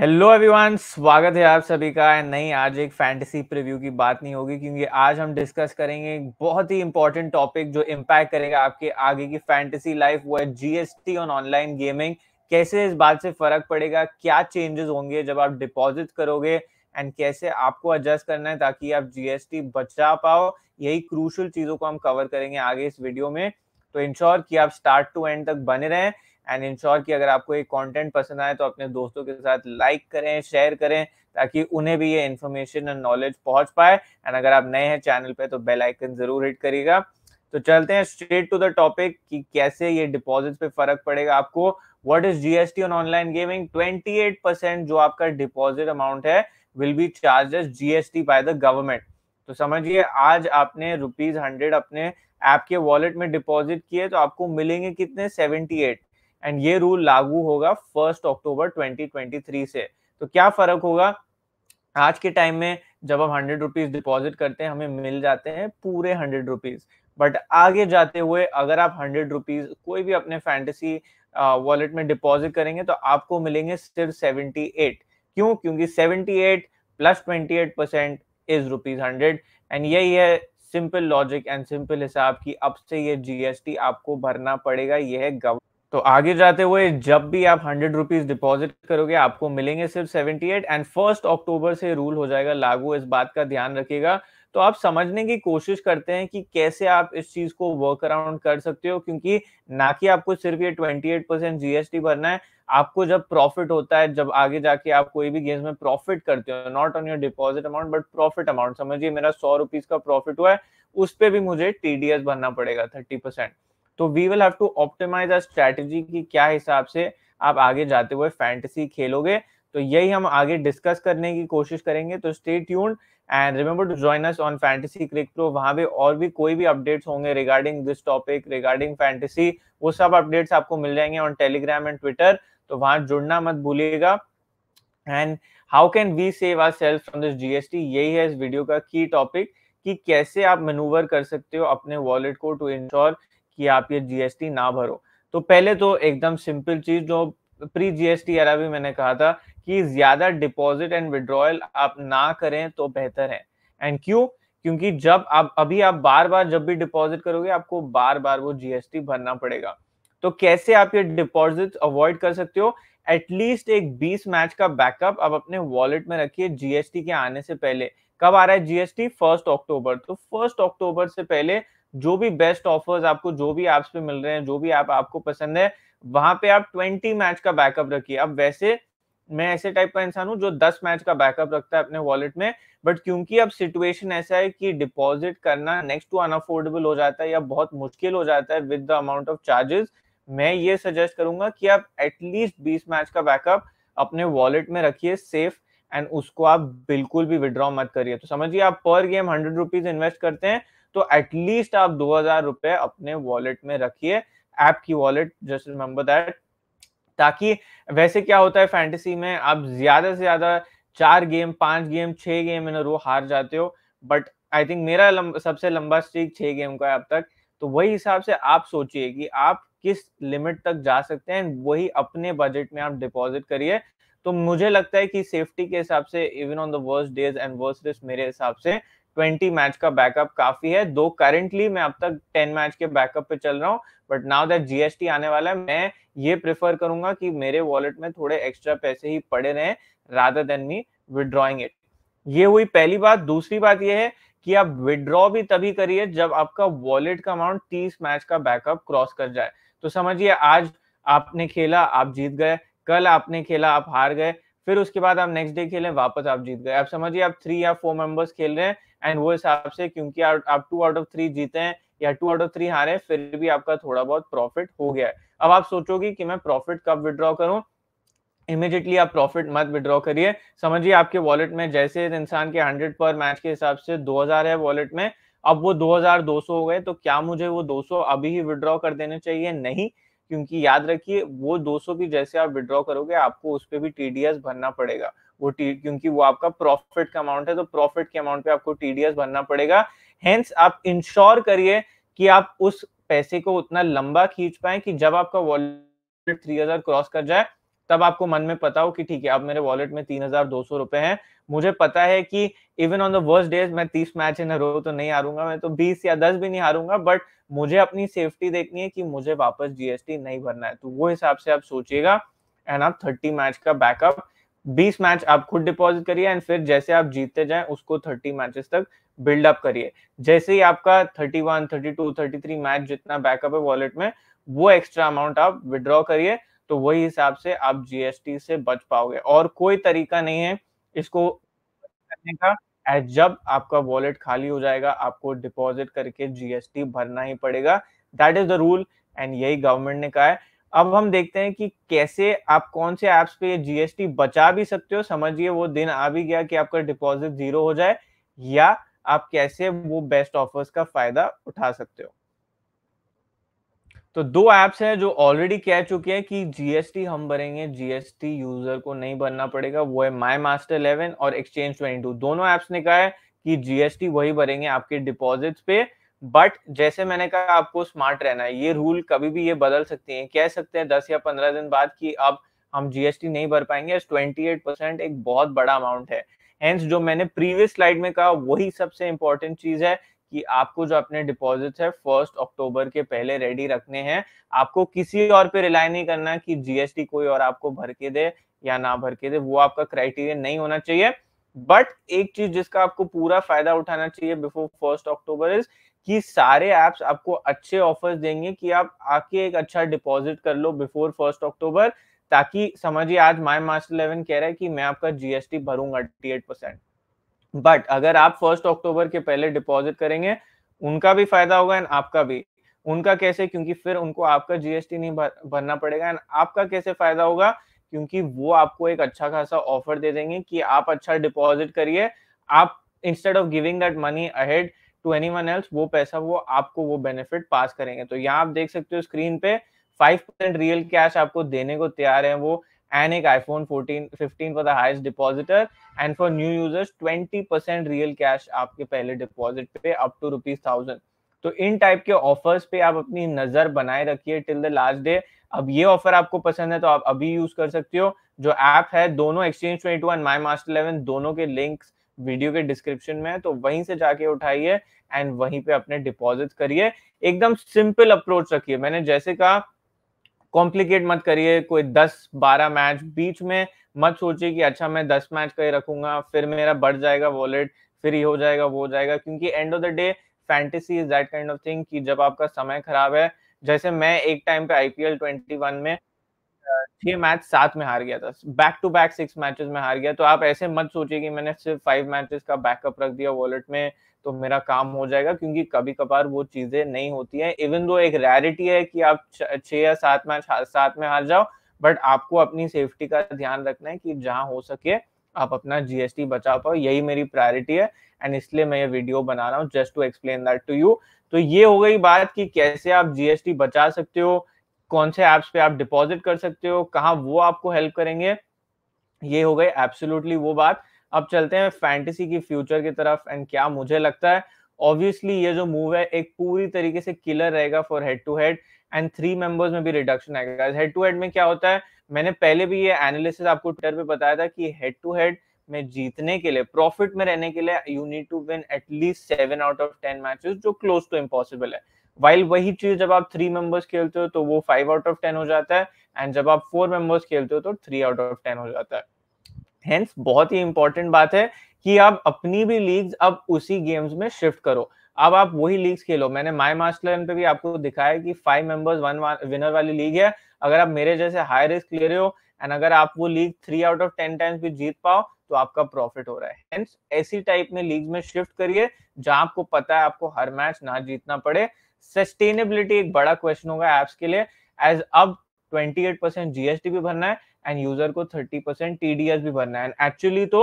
Hello everyone स्वागत है आप सभी का नहीं आज एक फैंटेसी प्रीव्यू की बात नहीं होगी क्योंकि आज हम डिस्कस करेंगे एक बहुत ही इंपॉर्टेंट टॉपिक जो इम्पैक्ट करेगा आपके आगे की फैंटेसी लाइफ वो है जीएसटी ऑन ऑनलाइन गेमिंग कैसे इस बात से फर्क पड़ेगा क्या चेंजेस होंगे जब आप डिपॉजिट करोगे एंड कैसे आपको एडजस्ट करना है ताकि आप जीएसटी बचा पाओ यही क्रूशल चीजों को हम कवर करेंगे आगे इस वीडियो में तो इंश्योर कि आप स्टार्ट टू एंड तक बने रहें एंड इंश्योर कि अगर आपको ये कंटेंट पसंद आए तो अपने दोस्तों के साथ लाइक करें शेयर करें ताकि उन्हें भी ये इन्फॉर्मेशन एंड नॉलेज पहुंच पाए एंड अगर आप नए हैं चैनल पे तो बेल आइकन जरूर हिट करिएगा तो चलते हैं स्ट्रेट टू द टॉपिक कि कैसे ये डिपॉजिट्स पे फर्क पड़ेगा आपको what is GST on online gaming 28 percent जो आपका डिपॉजिट अमाउंट है will be charge as GST by the government तो समझिए आज आपने रुपीज हंड्रेड अपने ऐप के वॉलेट में डिपॉजिट किए तो आपको मिलेंगे कितने एट एंड ये रूल लागू होगा फर्स्ट अक्टूबर 2023 से तो क्या फर्क होगा आज के टाइम में जब हम हंड्रेड रुपीज डिपॉजिट करते हैं हमें मिल जाते हैं पूरे हंड्रेड रुपीज बट आगे जाते हुए अगर आप हंड्रेड रुपीज कोई भी अपने फैंटेसी वॉलेट में डिपॉजिट करेंगे तो आपको मिलेंगे सिर्फ सेवेंटी एट क्यों क्योंकि seventy eight plus twenty eight percent is rupees hundred and यही है सिंपल लॉजिक एंड सिंपल हिसाब की अब से ये जीएसटी आपको भरना पड़ेगा यह है गवर्नमेंट तो आगे जाते हुए जब भी आप हंड्रेड रुपीज डिपॉजिट करोगे आपको मिलेंगे सिर्फ seventy eight and first October से रूल हो जाएगा लागू इस बात का ध्यान रखिएगा तो आप समझने की कोशिश करते हैं कि कैसे आप इस चीज को वर्क अराउंड कर सकते हो क्योंकि ना कि आपको सिर्फ ये ट्वेंटी एट परसेंट जीएसटी भरना है आपको जब प्रॉफिट होता है जब आगे जाके आप कोई भी गेम्स में प्रॉफिट करते हो not on your deposit amount but profit amount समझिए मेरा सौ रुपीज का प्रॉफिट हुआ है उस पर भी मुझे टीडीएस भरना पड़ेगा थर्टी परसेंट तो we will have to optimize our strategy की क्या हिसाब से आप आगे जाते हुए फैंटेसी खेलोगे तो यही हम आगे डिस्कस करने की कोशिश करेंगे तो stay tuned and remember to join us on fantasy crick pro वहां पे और भी कोई भी अपडेट्स होंगे regarding this topic regarding fantasy वो सब अपडेट्स आपको मिल जाएंगे ऑन टेलीग्राम एंड ट्विटर तो वहां जुड़ना मत भूलिएगा and how can we save our self from this GST यही है इस वीडियो का की टॉपिक कि कैसे आप मेनूवर कर सकते हो अपने वॉलेट को टू इंश्योर कि आप ये जीएसटी ना भरो तो पहले तो एकदम सिंपल चीज जो प्री जीएसटी एरा भी मैंने कहा था कि ज्यादा डिपॉजिट एंड विड्रॉयल आप ना करें तो बेहतर है एंड क्यों क्योंकि जब आप अभी आप बार बार जब भी डिपॉजिट करोगे आपको बार बार वो जीएसटी भरना पड़ेगा तो कैसे आप ये डिपॉजिट अवॉइड कर सकते हो एटलीस्ट एक 20 मैच का बैकअप आप अपने वॉलेट में रखिए जीएसटी के आने से पहले कब आ रहा है जीएसटी फर्स्ट अक्टूबर तो फर्स्ट अक्टूबर से पहले जो भी बेस्ट ऑफर्स आपको जो भी एप्स पे मिल रहे हैं जो भी ऐप आप, आपको पसंद है वहां पे आप 20 मैच का बैकअप रखिए अब वैसे मैं ऐसे टाइप का इंसान हूँ जो 10 मैच का बैकअप रखता है अपने वॉलेट में बट क्योंकि अब सिचुएशन ऐसा है कि डिपॉजिट करना नेक्स्ट टू अनअफोर्डेबल हो जाता है या बहुत मुश्किल हो जाता है with the amount of charges मैं ये सजेस्ट करूंगा कि आप एटलीस्ट 20 मैच का बैकअप अपने वॉलेट में रखिए सेफ एंड उसको आप बिल्कुल भी विड्रॉ मत करिए तो समझिए आप पर गेम हंड्रेड रुपीज इन्वेस्ट करते हैं तो एटलीस्ट आप दो हजार रुपए अपने वॉलेट में रखिए ऐप की वॉलेट जस्ट रिमेम्बर दैट ताकि वैसे क्या होता है फैंटेसी में आप ज्यादा से ज्यादा चार गेम पांच गेम छह गेम इन रो हार जाते हो बट आई थिंक मेरा लंब, सबसे लंबा स्ट्रीक छह गेम का है अब तक तो वही हिसाब से आप सोचिए कि आप किस लिमिट तक जा सकते हैं वही अपने बजट में आप डिपॉजिट करिए तो मुझे लगता है कि सेफ्टी के हिसाब से even on the worst days and worst risk मेरे हिसाब से 20 मैच का बैकअप काफी है दो करेंटली मैं अब तक 10 मैच के बैकअप पे चल रहा हूँ बट नाउ दैट जीएसटी आने वाला है मैं ये प्रेफर करूंगा कि मेरे वॉलेट में थोड़े एक्स्ट्रा पैसे ही पड़े रहे rather than me withdrawing it ये हुई पहली बात दूसरी बात यह है कि आप विड्रॉ भी तभी करिए जब आपका वॉलेट का अमाउंट 30 मैच का बैकअप क्रॉस कर जाए तो समझिए आज आपने खेला आप जीत गए कल आपने खेला आप हार गए फिर उसके बाद आप नेक्स्ट डे खेले वापस आप जीत गए आप समझिए आप थ्री या फोर मेंबर्स खेल रहे हैं एंड वो हिसाब से क्योंकि आप टू आउट ऑफ थ्री जीते हैं या टू आउट ऑफ थ्री हारे फिर भी आपका थोड़ा बहुत प्रॉफिट हो गया है अब आप सोचोगे कि मैं प्रॉफिट कब विड्रॉ करूं इमिजिएटली आप प्रॉफिट मत विड्रॉ करिए समझिए आपके वॉलेट में जैसे इंसान के हंड्रेड पर मैच के हिसाब से दो हजार है वॉलेट में अब वो 2200 हो गए तो क्या मुझे वो सौ अभी ही विड्रॉ कर देने चाहिए नहीं क्योंकि याद रखिए वो 200 की जैसे आप विड्रॉ करोगे आपको उस पर भी टीडीएस भरना पड़ेगा वो टी क्योंकि वो आपका प्रॉफिट का अमाउंट है तो प्रॉफिट के अमाउंट पे आपको टीडीएस भरना पड़ेगा हेंस आप इंश्योर करिए कि आप उस पैसे को उतना लंबा खींच पाए कि जब आपका वॉलेट थ्री क्रॉस कर जाए तब आपको मन में पता हो कि ठीक है अब मेरे वॉलेट में तीन हजार दो सौ रुपए है मुझे पता है कि even on the worst days मैं तीस मैच इन रो तो नहीं हारूंगा मैं तो बीस या दस भी नहीं हारूंगा बट मुझे अपनी सेफ्टी देखनी है कि मुझे वापस जीएसटी नहीं भरना है तो वो हिसाब से आप सोचिएगा एंड आप थर्टी मैच का बैकअप बीस मैच आप खुद डिपॉजिट करिए एंड फिर जैसे आप जीतते जाए उसको थर्टी मैचेस तक बिल्डअप करिए जैसे ही आपका thirty one thirty two thirty three match जितना बैकअप है वॉलेट में वो एक्स्ट्रा अमाउंट आप विड्रॉ करिए तो वही हिसाब से आप जीएसटी से बच पाओगे और कोई तरीका नहीं है इसको करने का जब आपका वॉलेट खाली हो जाएगा आपको डिपॉजिट करके जीएसटी भरना ही पड़ेगा that is the rule and यही गवर्नमेंट ने कहा है अब हम देखते हैं कि कैसे आप कौन से ऐप्स पे जीएसटी बचा भी सकते हो समझिए वो दिन आ भी गया कि आपका डिपॉजिट जीरो हो जाए या आप कैसे वो बेस्ट ऑफर्स का फायदा उठा सकते हो तो दो ऐप्स हैं जो ऑलरेडी कह चुके हैं कि जीएसटी हम भरेंगे जीएसटी यूजर को नहीं भरना पड़ेगा वो है माई मास्टर इलेवन और एक्सचेंज ट्वेंटी टू दोनों ऐप्स ने कहा है कि जीएसटी वही भरेंगे आपके डिपॉजिट पे बट जैसे मैंने कहा आपको स्मार्ट रहना है ये रूल कभी भी ये बदल सकते हैं कह सकते हैं दस या पंद्रह दिन बाद कि अब हम जीएसटी नहीं भर पाएंगे ट्वेंटी एट परसेंट एक बहुत बड़ा अमाउंट है हेंस जो मैंने प्रीवियस स्लाइड में कहा वही सबसे इंपॉर्टेंट चीज है कि आपको जो अपने डिपॉजिट है फर्स्ट अक्टूबर के पहले रेडी रखने हैं आपको किसी और पे रिलाई नहीं करना कि जीएसटी कोई और आपको भर के दे या ना भर के दे वो आपका क्राइटेरिया नहीं होना चाहिए बट एक चीज जिसका आपको पूरा फायदा उठाना चाहिए बिफोर फर्स्ट अक्टूबर इज कि सारे एप्स आपको अच्छे ऑफर्स देंगे कि आप आके एक अच्छा डिपॉजिट कर लो बिफोर फर्स्ट अक्टूबर ताकि समझिए आज माई मास्टर इलेवन कह रहा है कि मैं आपका जीएसटी भरूंगा एट परसेंट बट अगर आप फर्स्ट अक्टूबर के पहले डिपॉजिट करेंगे उनका भी फायदा होगा एंड आपका भी उनका कैसे क्योंकि फिर उनको आपका जीएसटी नहीं भरना पड़ेगा एंड आपका कैसे फायदा होगा क्योंकि वो आपको एक अच्छा खासा ऑफर दे देंगे कि आप अच्छा डिपॉजिट करिए आप instead of giving that money ahead to anyone else वो पैसा वो आपको वो बेनिफिट पास करेंगे तो यहाँ आप देख सकते हो स्क्रीन पे फाइव परसेंट रियल कैश आपको देने को तैयार है वो and an iPhone 14, 15 for the highest depositor. And for new users, 20% real cash आपके पहले deposit पे अप टू रुपीज थाउजेंड तो इन टाइप के ऑफर्स पे आप अपनी नजर बनाए रखिए till the last day. अब ये ऑफर आपको पसंद है तो आप अभी यूज कर सकते हो जो ऐप है दोनों Exchange twenty two and My Master Eleven दोनों के लिंक्स वीडियो के डिस्क्रिप्शन में है तो वहीं से जाके उठाइए एंड वहीं पे अपने डिपॉजिट करिए एकदम सिंपल अप्रोच रखिए मैंने जैसे कहा कॉम्प्लिकेट मत करिए कोई दस बारह मैच बीच में मत सोचिए कि अच्छा मैं दस मैच का ही रखूंगा फिर मेरा बढ़ जाएगा वॉलेट फिर ये हो जाएगा वो हो जाएगा क्योंकि end of the day fantasy is that kind of thing कि जब आपका समय खराब है जैसे मैं एक टाइम पे आईपीएल वन में छह मैच सात में हार गया था back to back six matches में हार गया तो आप ऐसे मत सोचिए कि मैंने सिर्फ फाइव मैचेस का बैकअप रख दिया वॉलेट में तो मेरा काम हो जाएगा क्योंकि कभी कभार वो चीजें नहीं होती है इवन दो एक रैरिटी है कि आप छह या सात मैच सात में हार जाओ बट आपको अपनी सेफ्टी का ध्यान रखना है कि जहां हो सके आप अपना जीएसटी बचा पाओ यही मेरी प्रायोरिटी है एंड इसलिए मैं ये वीडियो बना रहा हूँ just to explain that to you तो ये हो गई बात कि कैसे आप जीएसटी बचा सकते हो कौन से एप्स पे आप डिपॉजिट कर सकते हो कहाँ वो आपको हेल्प करेंगे ये हो गए एब्सोल्युटली वो बात अब चलते हैं फैंटेसी की फ्यूचर की तरफ एंड क्या मुझे लगता है ऑब्वियसली ये जो मूव है एक पूरी तरीके से किलर रहेगा for head to head and three members में भी रिडक्शन आएगा हेड टू हेड में क्या होता है मैंने पहले भी ये एनालिसिस आपको ट्विटर पे बताया था कि हेड टू हेड में जीतने के लिए प्रॉफिट में रहने के लिए you need to win at least seven out of ten matches जो क्लोज टू इम्पॉसिबल है वाइल वही चीज जब आप थ्री मेंबर्स खेलते हो तो वो फाइव आउट ऑफ टेन हो जाता है एंड जब आप फोर मेंबर्स खेलते हो तो थ्री आउट ऑफ टेन हो जाता है हेंस बहुत ही इंपॉर्टेंट बात है कि आप अपनी भी लीग्स अब उसी गेम्स में शिफ्ट करो अब आप वही लीग्स खेलो मैंने माई मास्टर पे भी आपको दिखाया कि फाइव मेंबर्स वन विनर वाली लीग है अगर आप मेरे जैसे हाई रिस्क ले रहे हो एंड अगर आप वो league three out of ten times भी जीत पाओ तो आपका प्रॉफिट हो रहा है हेंस ऐसी टाइप में लीग में शिफ्ट करिए जहां आपको पता है आपको हर मैच ना जीतना पड़े सस्टेनेबिलिटी एक बड़ा क्वेश्चन होगा एप्स के लिए एज अब 28 जीएसटी भी भरना है एंड यूजर को 30 परसेंट टीडीएस भी भरना है एंड एक्चुअली तो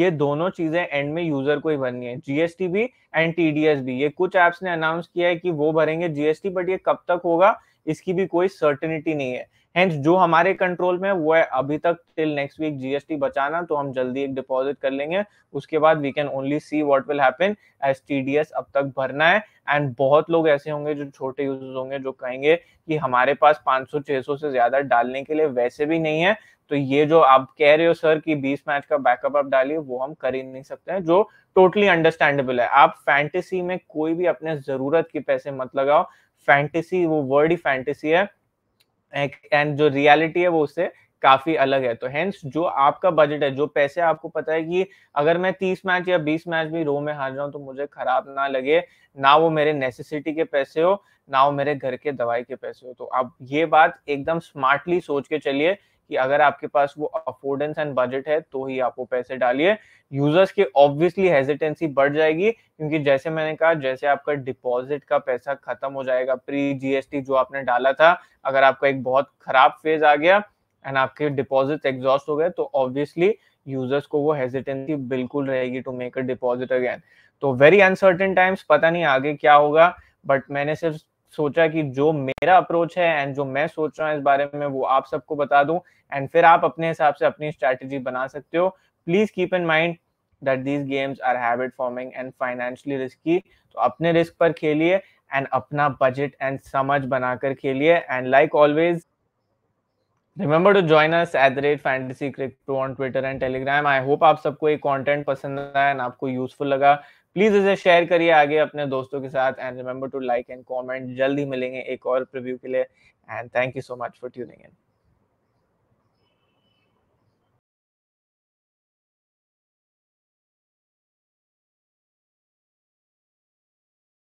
ये दोनों चीजें एंड में यूजर को ही भरनी है जीएसटी भी एंड टीडीएस भी ये कुछ एप्स ने अनाउंस किया है कि वो भरेंगे जीएसटी बट ये कब तक होगा इसकी भी कोई सर्टेनिटी नहीं है एंड जो हमारे कंट्रोल में वो है अभी तक टिल नेक्स्ट वीक जीएसटी बचाना तो हम जल्दी एक डिपॉजिट कर लेंगे उसके बाद we can only see what will happen S T अब तक भरना है एंड बहुत लोग ऐसे होंगे जो छोटे यूजर्स होंगे जो कहेंगे कि हमारे पास 500 600 से ज्यादा डालने के लिए वैसे भी नहीं है तो ये जो आप कह रहे हो सर कि 20 मैच का बैकअप आप डालिए वो हम कर ही नहीं सकते हैं जो टोटली अंडरस्टैंडेबल है आप फैंटेसी में कोई भी अपने जरूरत के पैसे मत लगाओ फैंटेसी वो वर्ड ही फैंटेसी है एंड जो रियलिटी है वो उससे काफी अलग है तो हेंस जो आपका बजट है जो पैसे आपको पता है कि अगर मैं तीस मैच या बीस मैच भी रो में हार जाऊं तो मुझे खराब ना लगे ना वो मेरे नेसेसिटी के पैसे हो ना वो मेरे घर के दवाई के पैसे हो तो आप ये बात एकदम स्मार्टली सोच के चलिए कि अगर आपके पास वो अफोर्डेंस एंड बजट है तो ही आप वो पैसे डालिए यूजर्स की ऑब्वियसली हेजिटेंसी बढ़ जाएगी क्योंकि जैसे मैंने कहा जैसे आपका डिपॉजिट का पैसा खत्म हो जाएगा प्री जीएसटी जो आपने डाला था अगर आपका एक बहुत खराब फेज आ गया एंड आपके डिपॉजिट एग्जॉस्ट हो गए तो ऑब्वियसली यूजर्स को वो हेजिटेंसी बिल्कुल रहेगी to make a deposit again तो वेरी अनसर्टेन टाइम्स पता नहीं आगे क्या होगा बट मैंने सिर्फ सोचा कि जो मेरा अप्रोच है एंड जो मैं सोच रहा हूँ इस बारे में वो आप सबको बता दूं एंड फिर आप अपने हिसाब से अपनी स्ट्रैटेजी बना सकते हो please keep in mind that these games are habit forming and financially risky तो अपने रिस्क पर खेलिए एंड अपना बजट एंड समझ बनाकर खेलिए and like always remember to join us at the rate fantasy crick on Twitter and Telegram I hope आप सबको ये कॉन्टेंट पसंद आया एंड आपको यूजफुल लगा प्लीज इसे शेयर करिए आगे अपने दोस्तों के साथ and remember to like and comment जल्द ही मिलेंगे एक और प्रिव्यू के लिए and thank you so much for tuning in